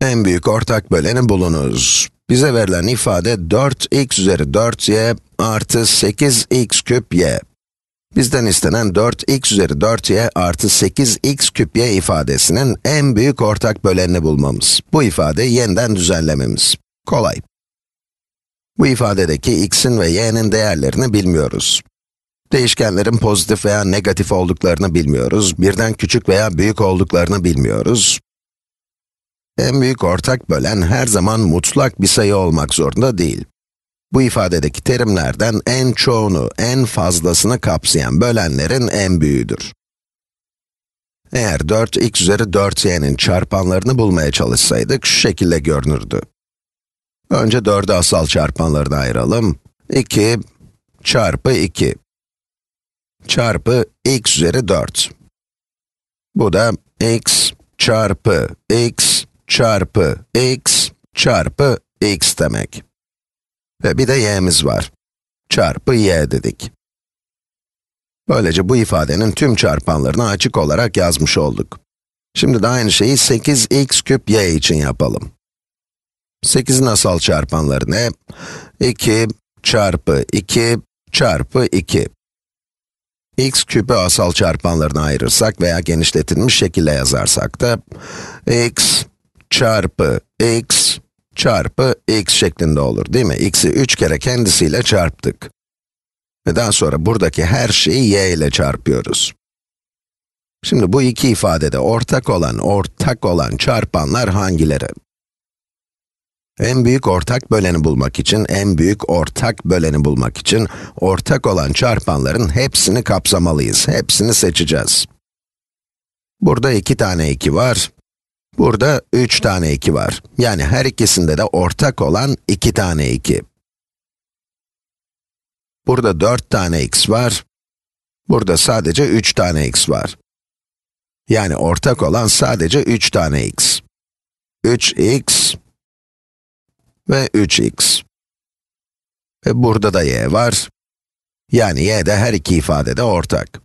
en büyük ortak böleni bulunuz. Bize verilen ifade 4x üzeri 4y artı 8x küp y. Bizden istenen 4x üzeri 4y artı 8x küp y ifadesinin en büyük ortak bölenini bulmamız. Bu ifadeyi yeniden düzenlememiz. Kolay. Bu ifadedeki x'in ve y'nin değerlerini bilmiyoruz. Değişkenlerin pozitif veya negatif olduklarını bilmiyoruz, birden küçük veya büyük olduklarını bilmiyoruz. En büyük ortak bölen her zaman mutlak bir sayı olmak zorunda değil. Bu ifadedeki terimlerden en çoğunu, en fazlasını kapsayan bölenlerin en büyüğüdür. Eğer 4x üzeri 4y'nin çarpanlarını bulmaya çalışsaydık şu şekilde görünürdü. Önce 4'ü asal çarpanlarını ayıralım. 2 çarpı 2 çarpı x üzeri 4. Bu da x çarpı x çarpı x çarpı x demek. Ve bir de y'miz var. Çarpı y dedik. Böylece bu ifadenin tüm çarpanlarını açık olarak yazmış olduk. Şimdi de aynı şeyi 8x küp y için yapalım. 8'in asal çarpanları ne? 2 çarpı 2 çarpı 2. x küpü asal çarpanlarına ayırırsak veya genişletilmiş şekilde yazarsak da x çarpı x çarpı x şeklinde olur değil mi? x'i 3 kere kendisiyle çarptık. Ve daha sonra buradaki her şeyi y ile çarpıyoruz. Şimdi bu iki ifadede ortak olan, ortak olan çarpanlar hangileri? En büyük ortak böleni bulmak için, en büyük ortak böleni bulmak için, ortak olan çarpanların hepsini kapsamalıyız, hepsini seçeceğiz. Burada iki tane 2 var, Burada 3 tane 2 var. Yani her ikisinde de ortak olan 2 tane 2. Burada 4 tane x var. Burada sadece 3 tane x var. Yani ortak olan sadece 3 tane x. 3x ve 3x. Ve burada da y var. Yani y de her iki ifadede ortak.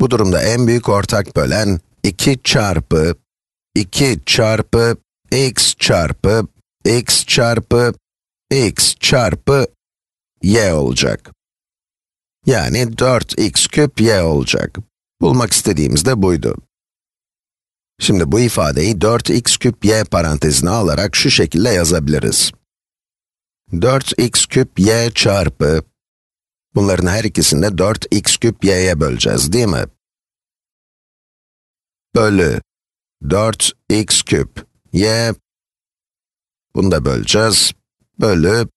Bu durumda en büyük ortak bölen 2 çarpı 2 çarpı x çarpı x çarpı x çarpı y olacak. Yani 4x küp y olacak. Bulmak istediğimiz de buydu. Şimdi bu ifadeyi 4x küp y parantezine alarak şu şekilde yazabiliriz. 4x küp y çarpı, bunların her ikisini de 4x küp y'ye böleceğiz değil mi? bölü 4x küp y, bunu da böleceğiz, bölü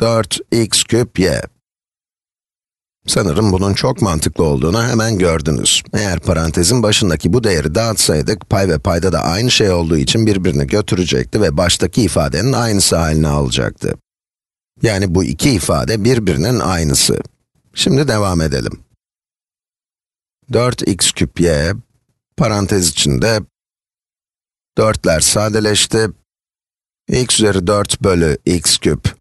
4x küp y. Sanırım bunun çok mantıklı olduğunu hemen gördünüz. Eğer parantezin başındaki bu değeri dağıtsaydık, pay ve payda da aynı şey olduğu için birbirini götürecekti ve baştaki ifadenin aynısı haline alacaktı. Yani bu iki ifade birbirinin aynısı. Şimdi devam edelim. 4x küp y Parantez içinde 4'ler sadeleşti. x üzeri 4 bölü x küp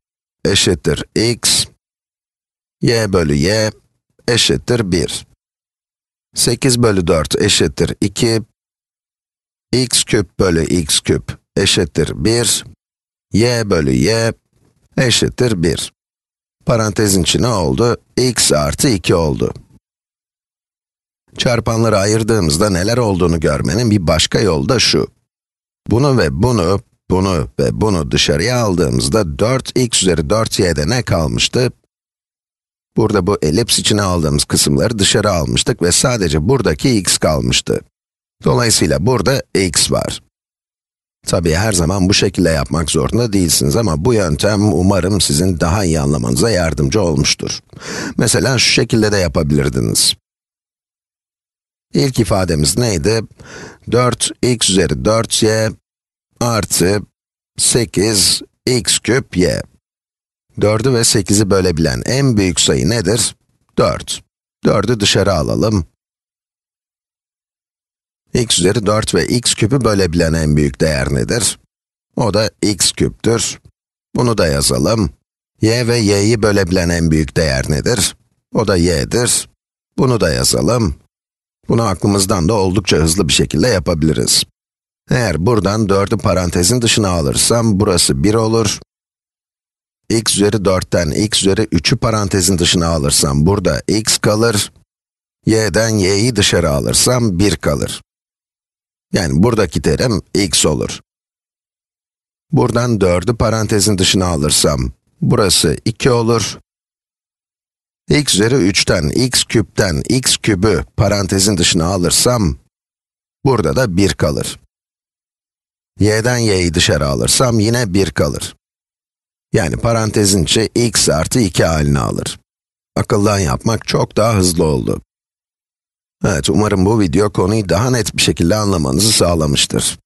eşittir x. y bölü y eşittir 1. 8 bölü 4 eşittir 2. x küp bölü x küp eşittir 1. y bölü y eşittir 1. Parantezin içine oldu? x artı 2 oldu. Çarpanları ayırdığımızda neler olduğunu görmenin bir başka yolu da şu. Bunu ve bunu, bunu ve bunu dışarıya aldığımızda 4x üzeri 4y'de ne kalmıştı? Burada bu elips içine aldığımız kısımları dışarı almıştık ve sadece buradaki x kalmıştı. Dolayısıyla burada x var. Tabii her zaman bu şekilde yapmak zorunda değilsiniz ama bu yöntem umarım sizin daha iyi anlamanıza yardımcı olmuştur. Mesela şu şekilde de yapabilirdiniz. İlk ifademiz neydi? 4x üzeri 4y artı 8x küp y. 4'ü ve 8'i bölebilen en büyük sayı nedir? 4. 4'ü dışarı alalım. x üzeri 4 ve x küpü bölebilen en büyük değer nedir? O da x küptür. Bunu da yazalım. y ve y'yi bölebilen en büyük değer nedir? O da y'dir. Bunu da yazalım. Bunu aklımızdan da oldukça hızlı bir şekilde yapabiliriz. Eğer buradan 4'ü parantezin dışına alırsam burası 1 olur. x üzeri 4'ten x üzeri 3'ü parantezin dışına alırsam burada x kalır. y'den y'yi dışarı alırsam 1 kalır. Yani buradaki terim x olur. Buradan 4'ü parantezin dışına alırsam burası 2 olur x üzeri 3'ten, x küpten, x kübü parantezin dışına alırsam, burada da 1 kalır. y'den y'yi dışarı alırsam yine 1 kalır. Yani parantezin içi x artı 2 halini alır. Akıldan yapmak çok daha hızlı oldu. Evet, umarım bu video konuyu daha net bir şekilde anlamanızı sağlamıştır.